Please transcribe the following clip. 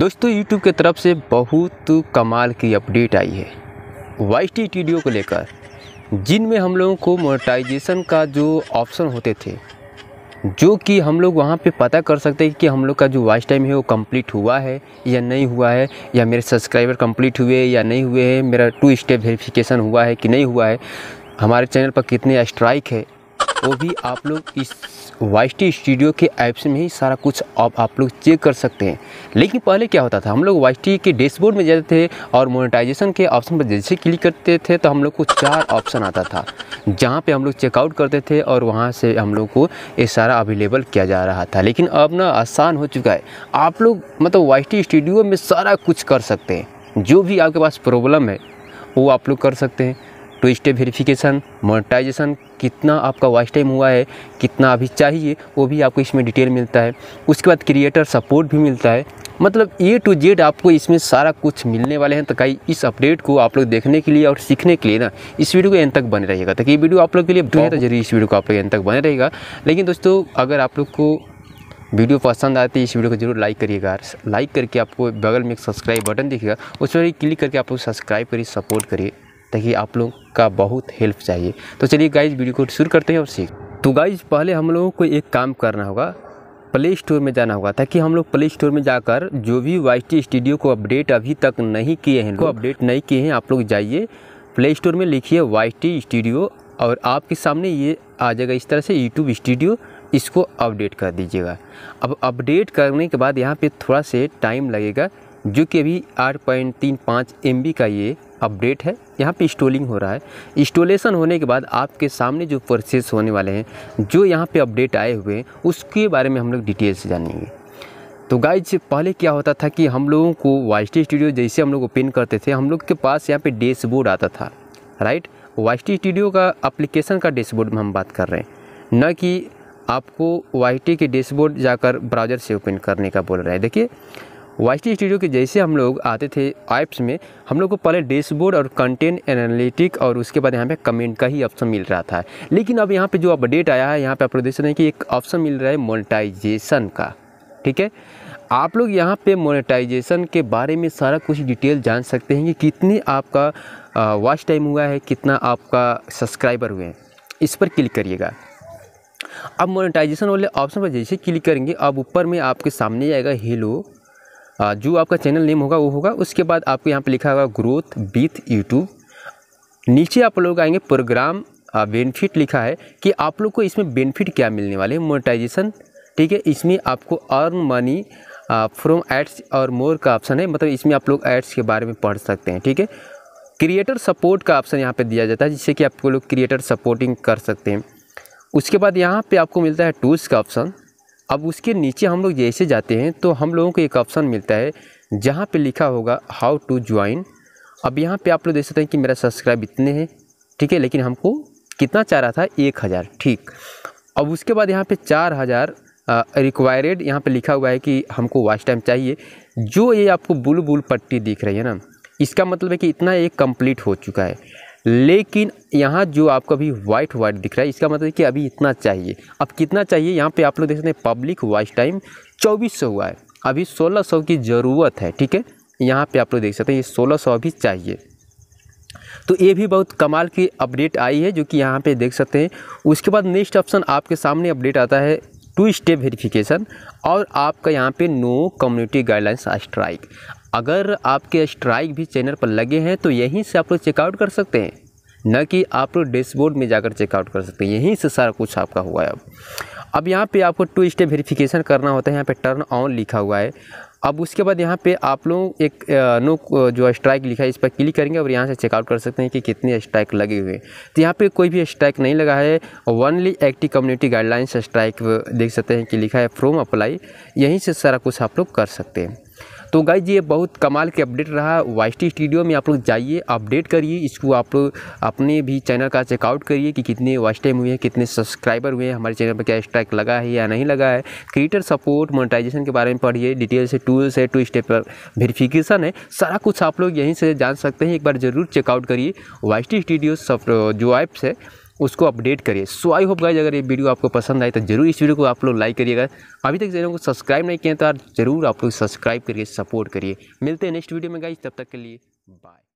दोस्तों यूट्यूब की तरफ से बहुत कमाल की अपडेट आई है वाइस टी को लेकर जिनमें हम लोगों को मोनेटाइजेशन का जो ऑप्शन होते थे जो कि हम लोग वहाँ पे पता कर सकते हैं कि हम लोग का जो वाइस टाइम है वो कंप्लीट हुआ है या नहीं हुआ है या मेरे सब्सक्राइबर कंप्लीट हुए या नहीं हुए हैं मेरा टू स्टेप वेरिफिकेशन हुआ है कि नहीं हुआ है हमारे चैनल पर कितने स्ट्राइक है वो भी आप लोग इस वाइस टी स्टूडियो के ऐप्स में ही सारा कुछ आप आप लोग चेक कर सकते हैं लेकिन पहले क्या होता था हम लोग वाइस टी के डैशबोर्ड में जाते थे और मोनेटाइजेशन के ऑप्शन पर जैसे क्लिक करते थे तो हम लोग को चार ऑप्शन आता था जहाँ पे हम लोग चेकआउट करते थे और वहाँ से हम लोग को ये सारा अवेलेबल किया जा रहा था लेकिन अब ना आसान हो चुका है आप लोग मतलब वाइस टी स्टूडियो में सारा कुछ कर सकते हैं जो भी आपके पास प्रॉब्लम है वो आप लोग कर सकते हैं टू स्टेप वेरिफिकेशन मोनेटाइजेशन कितना आपका वॉच टाइम हुआ है कितना अभी चाहिए वो भी आपको इसमें डिटेल मिलता है उसके बाद क्रिएटर सपोर्ट भी मिलता है मतलब ए टू जेड आपको इसमें सारा कुछ मिलने वाले हैं तो कई इस अपडेट को आप लोग देखने के लिए और सीखने के लिए ना इस वीडियो को एंड तक बने रहेगा ताकि ये वीडियो आप लोग के लिए बहुत तो इस वीडियो को आप लोग एंड तक बने रहेगा लेकिन दोस्तों अगर आप लोग को वीडियो पसंद आती तो है इस वीडियो को जरूर लाइक करिएगा लाइक करके आपको बगल में एक सब्सक्राइब बटन दिखेगा उस पर क्लिक करके आप लोग सब्सक्राइब करिए सपोर्ट करिए ताकि आप लोग का बहुत हेल्प चाहिए तो चलिए गाइज वीडियो को शुरू करते हैं और सीख तो गाइज पहले हम लोगों को एक काम करना होगा प्ले स्टोर में जाना होगा ताकि हम लोग प्ले स्टोर में जाकर जो भी वाई स्टूडियो को अपडेट अभी तक नहीं किए हैं को अपडेट नहीं किए हैं आप लोग जाइए प्ले स्टोर में लिखिए वाई स्टूडियो और आपके सामने ये आ जाएगा इस तरह से यूट्यूब स्टूडियो इसको अपडेट कर दीजिएगा अब अपडेट करने के बाद यहाँ पे थोड़ा से टाइम लगेगा जो कि अभी आठ पॉइंट तीन पाँच एम का ये अपडेट है यहाँ पे इंस्टॉलिंग हो रहा है इंस्टॉलेशन होने के बाद आपके सामने जो प्रोसेस होने वाले हैं जो यहाँ पे अपडेट आए हुए हैं उसके बारे में हम लोग डिटेल से जानेंगे तो गाइज पहले क्या होता था कि हम लोगों को वाइस स्टूडियो जैसे हम लोग ओपन करते थे हम लोग के पास यहाँ पे डैशबोर्ड आता था राइट वाइस स्टूडियो का अप्लीकेशन का डैशबोर्ड में हम बात कर रहे हैं न कि आपको वाई के डैशबोर्ड जाकर ब्राउज़र से ओपन करने का बोल रहे हैं देखिए वाई टी स्टूडियो के जैसे हम लोग आते थे ऐप्स में हम लोग को पहले डैशबोर्ड और कंटेंट एनालिटिक और उसके बाद यहाँ पे कमेंट का ही ऑप्शन मिल रहा था लेकिन अब यहाँ पे जो अपडेट आया है यहाँ पे आप लोग देख सकते हैं कि एक ऑप्शन मिल रहा है मोनेटाइजेशन का ठीक है आप लोग यहाँ पे मोनेटाइजेशन के बारे में सारा कुछ डिटेल जान सकते हैं कि कितने आपका वॉच टाइम हुआ है कितना आपका सब्सक्राइबर हुए हैं इस पर क्लिक करिएगा अब मोनेटाइजेशन वाले ऑप्शन पर जैसे क्लिक करेंगे अब ऊपर में आपके सामने आएगा हेलो जो आपका चैनल नेम होगा वो होगा उसके बाद आपको यहाँ पर लिखा होगा ग्रोथ विथ यूट्यूब नीचे आप लोग आएंगे प्रोग्राम बेनिफिट लिखा है कि आप लोग को इसमें बेनिफिट क्या मिलने वाले मोनिटाइजेशन ठीक है इसमें आपको अर्न मनी फ्रॉम एड्स और मोर का ऑप्शन है मतलब इसमें आप लोग एड्स के बारे में पढ़ सकते हैं ठीक है क्रिएटर सपोर्ट का ऑप्शन यहाँ पर दिया जाता है जिससे कि आपको लोग क्रिएटर सपोर्टिंग कर सकते हैं उसके बाद यहाँ पर आपको मिलता है टूल्स का ऑप्शन अब उसके नीचे हम लोग जैसे जाते हैं तो हम लोगों को एक ऑप्शन मिलता है जहाँ पे लिखा होगा हाउ टू ज्वाइन अब यहाँ पे आप लोग देख सकते हैं कि मेरा सब्सक्राइब इतने हैं ठीक है लेकिन हमको कितना चाह रहा था एक हज़ार ठीक अब उसके बाद यहाँ पे चार हज़ार रिक्वायर्ड यहाँ पे लिखा हुआ है कि हमको वाच टाइम चाहिए जो ये आपको बुल बुल पट्टी दिख रही है ना इसका मतलब है कि इतना एक कंप्लीट हो चुका है लेकिन यहाँ जो आपको अभी वाइट वाइट दिख रहा है इसका मतलब कि अभी इतना चाहिए अब कितना चाहिए यहाँ पे आप लोग देख सकते हैं पब्लिक वाइस टाइम चौबीस हुआ है अभी सोलह सौ की ज़रूरत है ठीक है यहाँ पे आप लोग देख सकते हैं ये सोलह सौ अभी चाहिए तो ये भी बहुत कमाल की अपडेट आई है जो कि यहाँ पर देख सकते हैं उसके बाद नेक्स्ट ऑप्शन आपके सामने अपडेट आता है टू स्टेप वेरिफिकेशन और आपका यहाँ पे नो कम्युनिटी गाइडलाइंस स्ट्राइक अगर आपके स्ट्राइक भी चैनल पर लगे हैं तो यहीं से आप लोग चेकआउट कर सकते हैं न कि आप लोग डैशबोर्ड में जाकर चेकआउट कर सकते हैं यहीं से सारा कुछ आपका हुआ है अब अब यहाँ पे आपको टू स्टेप वेरिफिकेशन करना होता है यहाँ पे टर्न ऑन लिखा हुआ है अब उसके बाद यहाँ पे आप लोग एक नो जो स्ट्राइक लिखा है इस पर क्लिक करेंगे और यहाँ से चेकआउट कर सकते हैं कि कितने स्ट्राइक लगे हुए हैं तो यहाँ पे कोई भी स्ट्राइक नहीं लगा है only active community guidelines strike देख सकते हैं कि लिखा है फ्रॉम अप्लाई यहीं से सारा कुछ आप लोग कर सकते हैं तो गाइज ये बहुत कमाल के अपडेट रहा वाइस स्टूडियो में आप लोग जाइए अपडेट करिए इसको आप लोग अपने भी चैनल का चेकआउट करिए कि कितने वाइस टाइम हुए हैं कितने सब्सक्राइबर हुए हैं हमारे चैनल पर क्या स्ट्राइक लगा है या नहीं लगा है क्रिएटर सपोर्ट मोनिटाइजेशन के बारे में पढ़िए डिटेल्स है टूल्स है टू स्टेप वेरीफिकेशन है सारा कुछ आप लोग यहीं से जान सकते हैं एक बार ज़रूर चेकआउट करिए वाइस टी स्टूडियो जो ऐप्स है उसको अपडेट करिए सो आई होप गाइज अगर ये वीडियो आपको पसंद आए तो जरूर इस वीडियो को आप लोग लाइक करिएगा अभी तक जरूर को सब्सक्राइब नहीं किया तो जरूर आप लोग सब्सक्राइब करिए सपोर्ट करिए मिलते हैं नेक्स्ट वीडियो में गाइज तब तक के लिए बाय